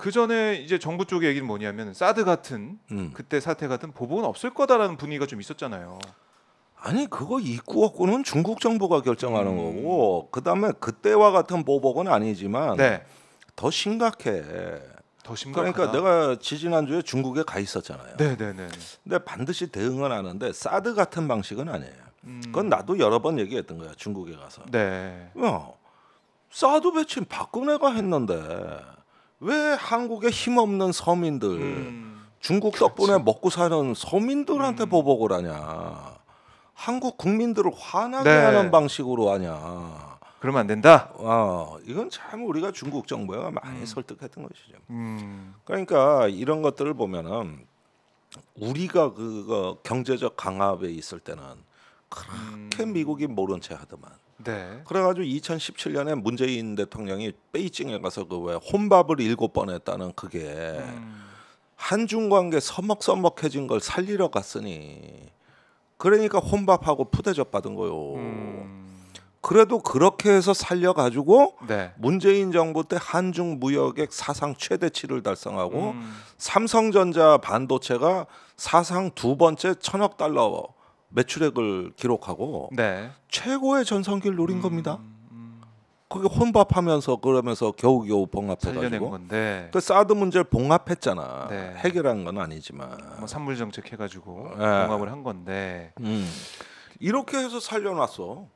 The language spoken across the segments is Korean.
그 전에 이제 정부 쪽의 얘기는 뭐냐면 사드 같은 음. 그때 사태 같은 보복은 없을 거다라는 분위기가 좀 있었잖아요. 아니 그거 입고 없고는 중국 정부가 결정하는 음. 거고 그다음에 그때와 같은 보복은 아니지만 네. 더 심각해. 더 심각하다. 그러니까 내가 지지난주에 중국에 가 있었잖아요. 네네네. 네, 네. 근데 반드시 대응은 하는데 사드 같은 방식은 아니에요. 음. 그건 나도 여러 번 얘기했던 거야 중국에 가서. 네. 야, 어, 사드 배치 는 박근혜가 했는데 왜 한국의 힘없는 서민들 음. 중국 덕분에 그렇 먹고 사는 서민들한테 음. 보복을 하냐 한국 국민들을 화나게 네. 하는 방식으로 하냐 그러면 안 된다. 어, 이건 참 우리가 중국 정부가 많이 음. 설득했던 것이죠. 음. 그러니까 이런 것들을 보면은 우리가 그거 경제적 강압에 있을 때는 그렇게 음. 미국이 모른 채 하더만. 네. 그래가지고 2017년에 문재인 대통령이 베이징에 가서 그 왜 혼밥을 일곱 번 했다는 그게 음. 한중 관계 서먹서먹해진 걸 살리러 갔으니 그러니까 혼밥하고 푸대접 받은 거요. 음. 그래도 그렇게 해서 살려가지고 네. 문재인 정부 때 한중 무역액 사상 최대치를 달성하고 음. 삼성전자 반도체가 사상 두 번째 천억 달러 매출액을 기록하고 네. 최고의 전성기를 노린 음, 겁니다. 그게 음. 혼밥하면서 그러면서 겨우겨우 봉합해가지고 건데. 그 사드 문제를 봉합했잖아. 네. 해결한 건 아니지만 뭐 산물 정책 해가지고 네. 봉합을 한 건데 음. 이렇게 해서 살려놨어.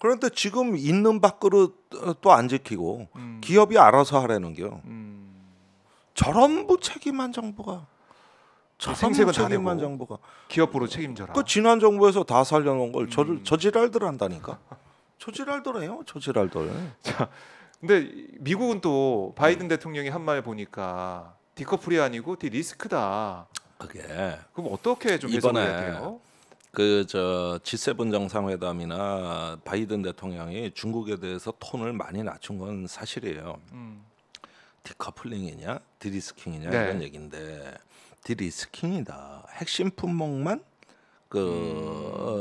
그런데 지금 있는 밥그릇 도안 지키고 음. 기업이 알아서 하라는 게요. 음. 저런 부 책임한 정부가. 그 생색은 다 내고 정부가. 기업으로 책임져라. 그 지난 정부에서 다 살려놓은 걸 저, 음. 저지랄들 한다니까. 저지랄들해요, 저지랄들. 자, 근데 미국은 또 바이든 음. 대통령이 한 말 보니까 디커플이 아니고 디리스크다. 그게 그럼 어떻게 좀 이번에 그 저 G7 정상회담이나 바이든 대통령이 중국에 대해서 톤을 많이 낮춘 건 사실이에요. 음. 디커플링이냐, 디리스킹이냐 네. 이런 얘기인데 디리스킹이다. 핵심 품목만 그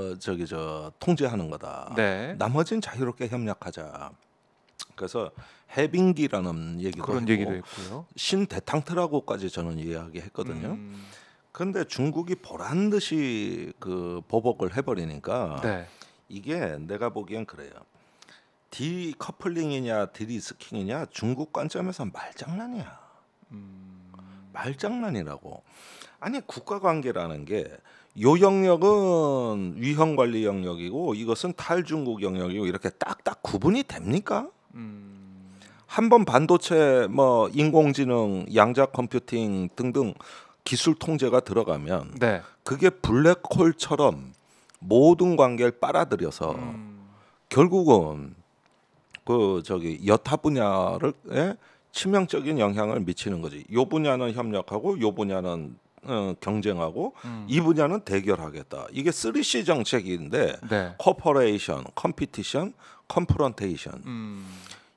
음. 어, 저기 저 통제하는 거다. 네. 나머지는 자유롭게 협력하자. 그래서 해빙기라는 얘기도 그런 했고, 얘기도 있고요. 신대탕트라고까지 저는 이야기했거든요. 음. 근데 중국이 보란 듯이 그 보복을 해버리니까 네. 이게 내가 보기엔 그래요. 디커플링이냐 디리스킹이냐 중국 관점에서 말장난이야. 음. 말장난이라고. 아니 국가 관계라는 게 요 영역은 위험 관리 영역이고 이것은 탈중국 영역이고 이렇게 딱딱 구분이 됩니까? 음. 한번 반도체 뭐 인공지능 양자 컴퓨팅 등등 기술 통제가 들어가면 네. 그게 블랙홀처럼 모든 관계를 빨아들여서 음. 결국은 그 저기 여타 분야를 예? 치명적인 영향을 미치는 거지. 요 분야는 협력하고 요 분야는 어, 경쟁하고 음. 이 분야는 대결하겠다. 이게 3C 정책인데 네. 코퍼레이션 컴피티션, 컴프런테이션. 음.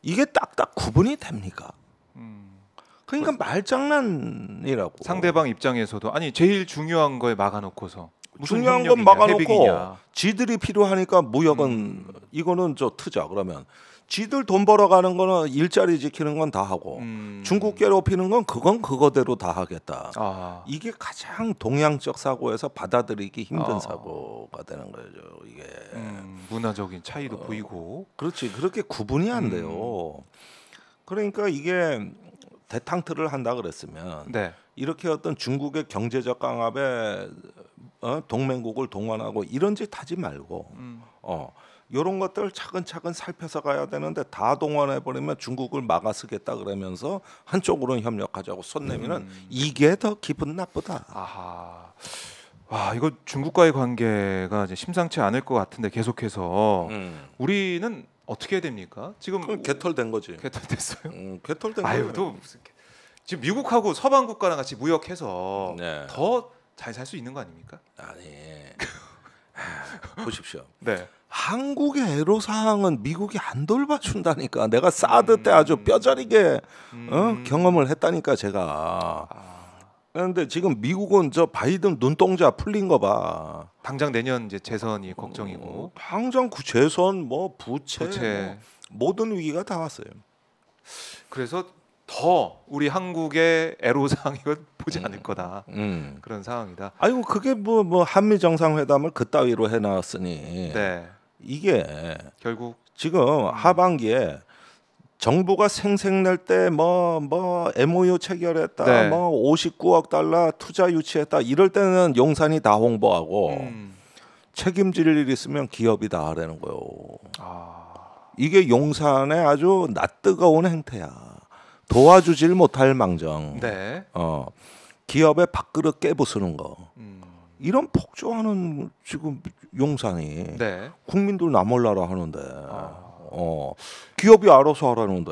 이게 딱딱 구분이 됩니까? 음. 그러니까 그 말장난이라고. 상대방 입장에서도 아니 제일 중요한 거에 막아놓고서 중요한 건 막아놓고 회비기냐. 지들이 필요하니까 무역은 음. 이거는 저 트자 그러면 지들 돈 벌어가는 거는 일자리 지키는 건 다 하고 음. 중국 괴롭히는 건 그건 그거대로 다 하겠다. 아. 이게 가장 동양적 사고에서 받아들이기 힘든 아. 사고가 되는 거죠. 이게 음, 문화적인 차이도 어, 보이고 그렇지 그렇게 구분이 안 음. 돼요. 음. 그러니까 이게 대탕트를 한다 그랬으면 네. 이렇게 어떤 중국의 경제적 강압에 어? 동맹국을 동원하고 이런 짓 하지 말고 음. 어 이런 것들 차근차근 살펴서 가야 되는데 다 동원해 버리면 중국을 막아쓰겠다 그러면서 한쪽으로는 협력하자고 손 내미는 음. 이게 더 기분 나쁘다. 아하. 와 이거 중국과의 관계가 이제 심상치 않을 것 같은데 계속해서 음. 우리는 어떻게 해야 됩니까? 지금 개털된 거지. 개털됐어요. 음, 개털된 거예요. 아유 또 무슨 지금 미국하고 서방 국가랑 같이 무역해서 네. 더 잘살수 있는 거 아닙니까? 아니 네. 아, 보십시오. 네. 한국의 애로 사항은 미국이 안 돌봐준다니까. 내가 사드 음... 때 아주 뼈저리게 어, 음... 어? 경험을 했다니까 제가. 아. 그런데 지금 미국은 저 바이든 눈동자 풀린 거 봐. 당장 내년 이제 재선이 걱정이고. 어, 당장 재선 뭐 부채, 부채. 뭐 모든 위기가 다 왔어요. 그래서 더 우리 한국의 애로사항을 보지 음. 않을 거다 음. 그런 상황이다. 아이고 그게 뭐뭐 뭐 한미 정상회담을 그따위로 해놨으니 네. 이게 결국 지금 음. 하반기에 정부가 생색낼 때 뭐뭐 뭐, 뭐 MOU 체결했다, 네. 뭐 59억 달러 투자 유치했다 이럴 때는 용산이 다 홍보하고 음. 책임질 일 있으면 기업이 다 하라는 거요. 아. 이게 용산의 아주 낯뜨거운 행태야. 도와주질 못할 망정. 네. 어, 기업의 밥그릇 깨부수는 거. 음. 이런 폭주하는 지금 용산이 네. 국민들 나몰라라 하는데 아. 어 기업이 알아서 하라는데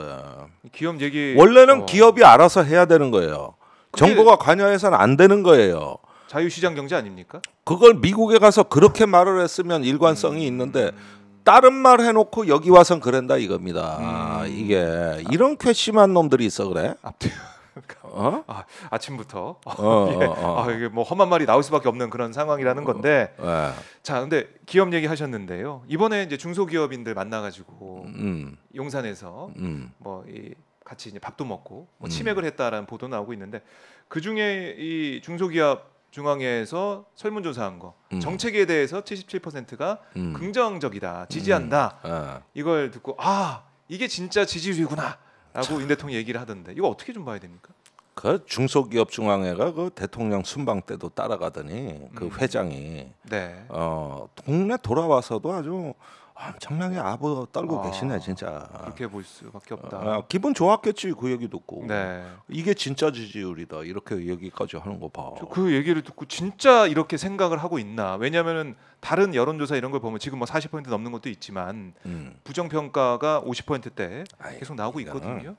기업 얘기 원래는 어. 기업이 알아서 해야 되는 거예요. 정부가 관여해서는 안 되는 거예요. 자유시장 경제 아닙니까? 그걸 미국에 가서 그렇게 말을 했으면 일관성이 음. 있는데 음. 다른 말 해놓고 여기 와선 그런다 이겁니다. 음. 이게 이런 괘씸한 놈들이 있어 그래? 앞뒤. 아, 네. 어? 아, 아침부터 어, 예. 어, 어, 아, 이게 뭐 험한 말이 나올 수밖에 없는 그런 상황이라는 어, 건데 어, 예. 자 근데 기업 얘기 하셨는데요 이번에 이제 중소기업인들 만나가지고 음. 용산에서 음. 뭐이 같이 이제 밥도 먹고 뭐 음. 치맥을 했다라는 보도 나오고 있는데 그 중에 이 중소기업 중앙회에서 설문조사한 거 음. 정책에 대해서 77%가 음. 긍정적이다 음. 지지한다 음. 아. 이걸 듣고 아 이게 진짜 지지율이구나라고 윤 대통령 얘기를 하던데 이거 어떻게 좀 봐야 됩니까? 그 중소기업 중앙회가 그 대통령 순방 때도 따라가더니 그 음. 회장이 네. 어 동네 돌아와서도 아주 엄청나게 아, 아부 떨고 아, 계시네 진짜. 그렇게 볼 수밖에 없다. 아, 기분 좋았겠지 그 얘기 듣고. 네. 이게 진짜 지지율이다 이렇게 얘기까지 하는 거 봐. 그 얘기를 듣고 진짜 이렇게 생각을 하고 있나? 왜냐하면은 다른 여론조사 이런 걸 보면 지금 뭐40% 넘는 것도 있지만 음. 부정평가가 50%대 계속 나오고 있거든요.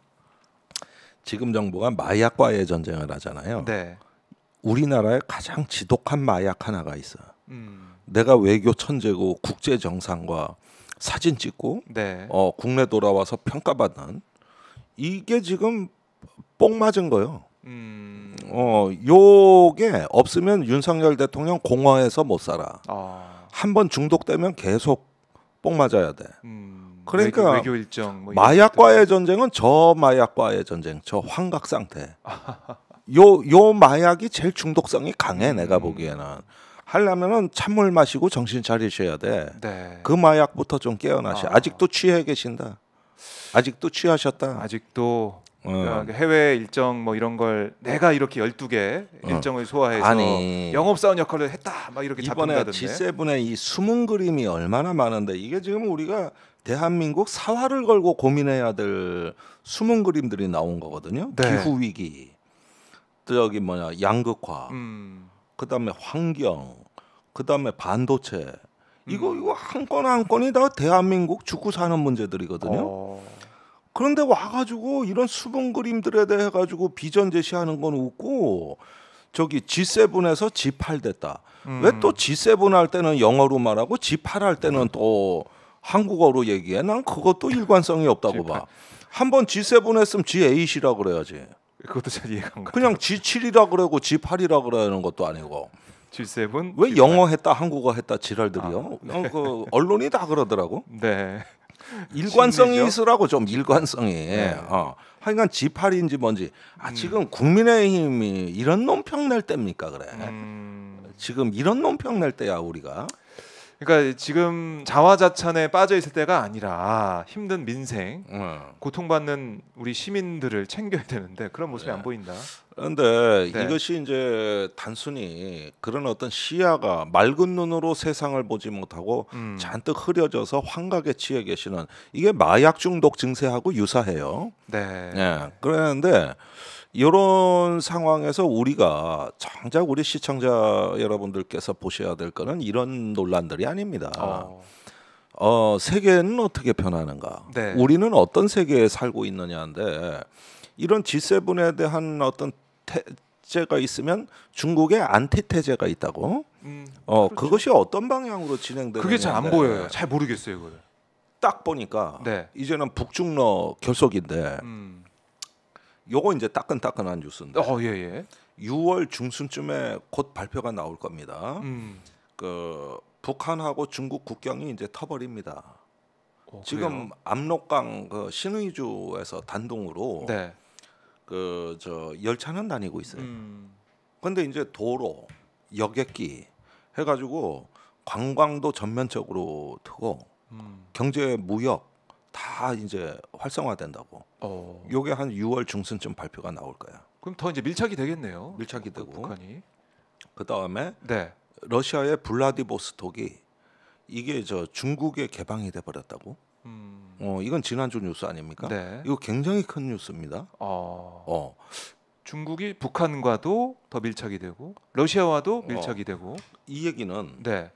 지금 정부가 마약과의 전쟁을 하잖아요. 네. 우리나라에 가장 지독한 마약 하나가 있어. 음. 내가 외교 천재고 국제 정상과 사진 찍고 네. 어, 국내 돌아와서 평가받는 이게 지금 뽕 맞은 거예요. 음... 어, 요게 없으면 윤석열 대통령 공허해서 못 살아. 아... 한 번 중독되면 계속 뽕 맞아야 돼. 음... 그러니까 외교, 외교 일정 뭐 마약과의 것들. 전쟁은 저 마약과의 전쟁, 저 환각 상태. 요요 요 마약이 제일 중독성이 강해 내가 음. 보기에는. 하려면은 찬물 마시고 정신 차리셔야 돼. 네. 그 마약부터 좀 깨어나셔. 아. 아직도 취해 계신다. 아직도 취하셨다. 아직도 어. 그 해외 일정 뭐 이런 걸 내가 이렇게 12개 어. 일정을 어. 소화해서 아니, 영업사원 역할을 했다 막 이렇게 잡힌다던데 G7의 이 숨은 그림이 얼마나 많은데 이게 지금 우리가 대한민국 사활을 걸고 고민해야 될 숨은 그림들이 나온 거거든요 네. 기후 위기 저기 뭐냐 양극화 음. 그다음에 환경 그다음에 반도체 이거 음. 이거 한 건 한 건이 다 대한민국 죽고 사는 문제들이거든요. 어. 그런데 와가지고 이런 수분 그림들에 대해 가지고 비전 제시하는 건 웃고 저기 G7에서 G8 됐다. 음. 왜또 G7 할 때는 영어로 말하고 G8 할 때는 네. 또 한국어로 얘기해? 난 그것도 일관성이 없다고 G8. 봐. 한 번 G7 했으면 G8이라 그래야지. 그것도 잘 이해가 안 가. 그냥 G7이라 그러고 G8이라 그러는 것도 아니고. G7. 왜 G8. 영어 했다 한국어 했다 지랄들이요? 아, 네. 어, 그 언론이 다 그러더라고. 네. 일관성이 있으라고 좀 일관성이. 네. 어. 하여간 G8인지 뭔지. 아 음. 지금 국민의힘이 이런 논평 낼 때입니까 그래? 음. 지금 이런 논평 낼 때야 우리가. 그러니까 지금 자화자찬에 빠져 있을 때가 아니라 힘든 민생, 어. 고통받는 우리 시민들을 챙겨야 되는데 그런 모습이 네. 안 보인다. 그런데 네. 이것이 이제 단순히 그런 어떤 시야가 맑은 눈으로 세상을 보지 못하고 음. 잔뜩 흐려져서 환각에 취해 계시는 이게 마약 중독 증세하고 유사해요. 네. 네. 그런데 이런 상황에서 우리가 정작 우리 시청자 여러분들께서 보셔야 될 거는 이런 논란들이 아닙니다. 어. 어 세계는 어떻게 변하는가? 네. 우리는 어떤 세계에 살고 있느냐인데 이런 G7에 대한 어떤 태, 제가 있으면 중국의 안티태제가 있다고. 음, 어 그렇죠. 그것이 어떤 방향으로 진행되는 그게 잘 안 보여요. 잘 모르겠어요 그걸. 딱 보니까 네. 이제는 북중러 결속인데 음. 요거 이제 따끈따끈한 뉴스인데. 어, 예, 예. 6월 중순쯤에 곧 발표가 나올 겁니다. 음. 그 북한하고 중국 국경이 이제 터버립니다. 어, 지금 압록강 그 신의주에서 단둥으로 네. 그저 열차는 다니고 있어요. 음. 근데 이제 도로, 여객기 해가지고 관광도 전면적으로 트고 음. 경제 무역 다 이제 활성화된다고. 어. 요게 한 6월 중순쯤 발표가 나올 거야. 그럼 더 이제 밀착이 되겠네요. 밀착이 되고. 북한이. 그다음에 네. 러시아의 블라디보스톡이 이게 저 중국에 개방이 돼 버렸다고. 음. 어, 이건 지난주 뉴스 아닙니까? 네. 이거 굉장히 큰 뉴스입니다. 어. 어. 중국이 북한과도 더 밀착이 되고 러시아와도 어. 밀착이 어. 되고 이 얘기는 네.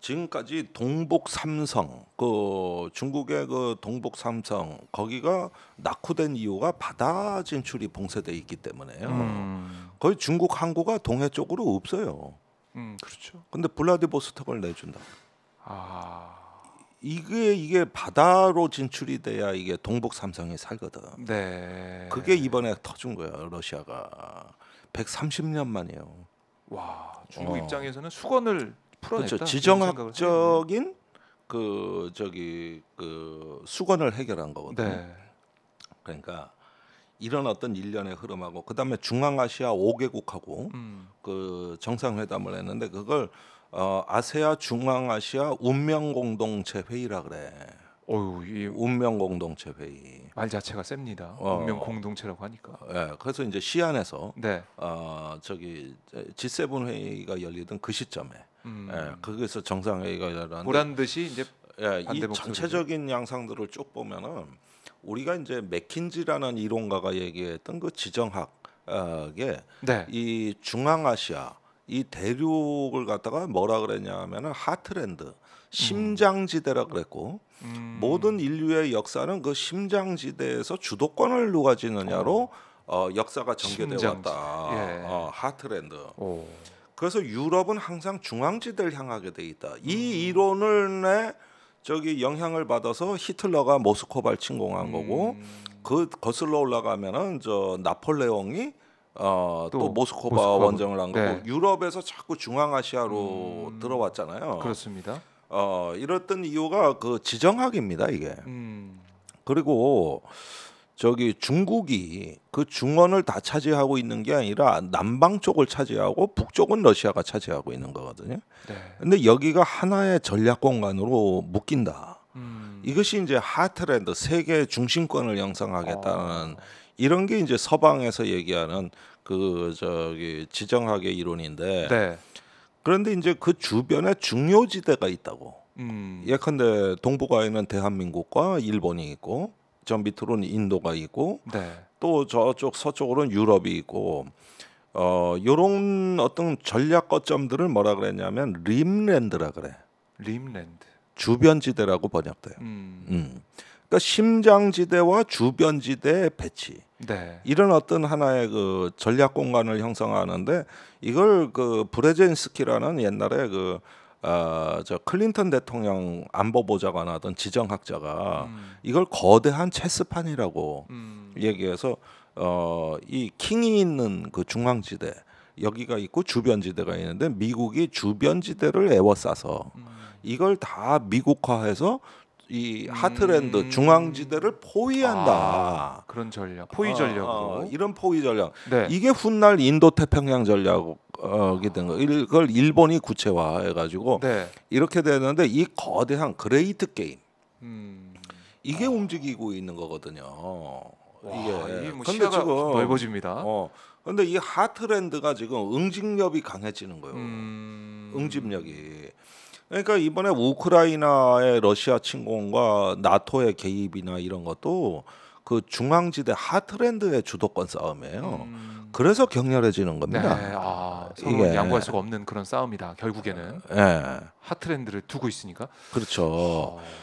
지금까지 동북 삼성 그 중국의 그 동북 삼성 거기가 낙후된 이유가 바다 진출이 봉쇄돼 있기 때문에요. 음. 거의 중국 항구가 동해 쪽으로 없어요. 음, 그렇죠. 근데 블라디보스톡을 내준다. 아. 이게 이게 바다로 진출이 돼야 이게 동북 삼성이 살거든. 네. 그게 이번에 터진 거예요. 러시아가 130년 만이에요. 와, 중국 어. 입장에서는 수건을 풀어냈다. 그렇죠. 지정학적인 그 저기 그 수건을 해결한 거거든요. 네. 그러니까 이런 어떤 일련의 흐름하고 그다음에 중앙아시아 5개국하고 음. 그 정상회담을 했는데 그걸 어 아세아 중앙아시아 운명 공동체 회의라 그래. 어유 이 운명 공동체 회의 말 자체가 셉니다. 어, 운명 공동체라고 하니까. 예. 그래서 이제 시안에서 네. 어 저기 G7 회의가 열리던 그 시점에 음. 예, 거기서 정상회의가 열렸는데 보란 듯이 이제 예, 이 전체적인 양상들을 쭉 보면은 우리가 이제 맥킨지라는 이론가가 얘기했던 그 지정학에 네. 이 중앙아시아 이 대륙을 갖다가 뭐라 그랬냐면은 하트랜드 심장지대라 그랬고 음. 모든 인류의 역사는 그 심장지대에서 주도권을 누가 지느냐로 어, 어 역사가 전개되었다. 예. 어, 하트랜드. 오. 그래서 유럽은 항상 중앙지대를 향하게 돼 있다. 이 음. 이론을 저기 영향을 받아서 히틀러가 모스크바를 침공한 거고 음. 그 거슬러 올라가면은 저 나폴레옹이 어, 또, 모스크바, 모스크바, 원정을 한 거고 네. 유럽에서 자꾸 중앙아시아로 음. 들어왔잖아요. 그렇습니다. 어, 이랬던 이유가 그 지정학입니다, 이게. 음. 그리고 저기 중국이 그 중원을 다 차지하고 있는 게 아니라 남방 쪽을 차지하고 북쪽은 러시아가 차지하고 있는 거거든요. 네. 근데 여기가 하나의 전략 공간으로 묶인다. 음. 이것이 이제 하트랜드 세계 중심권을 형성하겠다는 아. 이런 게 이제 서방에서 얘기하는 그 저기 지정학의 이론인데 네. 그런데 이제 그 주변에 중요지대가 있다고. 음. 예컨대 동북아에는 대한민국과 일본이 있고 저 밑으로는 인도가 있고 네. 또 저쪽 서쪽으로는 유럽이 있고 어 요런 어떤 전략 거점들을 뭐라 그랬냐면 림랜드라 그래. 림랜드. 주변지대라고 번역돼요. 음. 음. 그러니까 심장지대와 주변지대의 배치. 네. 이런 어떤 하나의 그 전략 공간을 형성하는데 이걸 그 브레젠스키라는 옛날에 그 어, 저 클린턴 대통령 안보보좌관 하던 지정학자가 음. 이걸 거대한 체스판이라고 음. 얘기해서 어, 이 킹이 있는 그 중앙지대 여기가 있고 주변지대가 있는데 미국이 주변지대를 에워싸서 음. 이걸 다 미국화해서 이 음. 하트랜드 음. 중앙지대를 포위한다. 아, 그런 전략, 어, 포위 전략으로 어, 이런 포위 전략. 네. 이게 훗날 인도 태평양 전략 기록이 된 거. 이걸 일본이 구체화해가지고 네. 이렇게 되는데 이 거대한 그레이트 게임 음. 이게 아. 움직이고 있는 거거든요. 와, 이게 뭐 근데 지금 넓어집니다. 어, 근데 이 하트랜드가 지금 응집력이 강해지는 거예요. 음. 응집력이. 그러니까 이번에 우크라이나의 러시아 침공과 나토의 개입이나 이런 것도 그 중앙지대 하트랜드의 주도권 싸움이에요. 음. 그래서 격렬해지는 겁니다. 네. 아. 서로 예. 양보할 수가 없는 그런 싸움이다. 결국에는 예. 하트랜드를 두고 있으니까. 그렇죠. 어.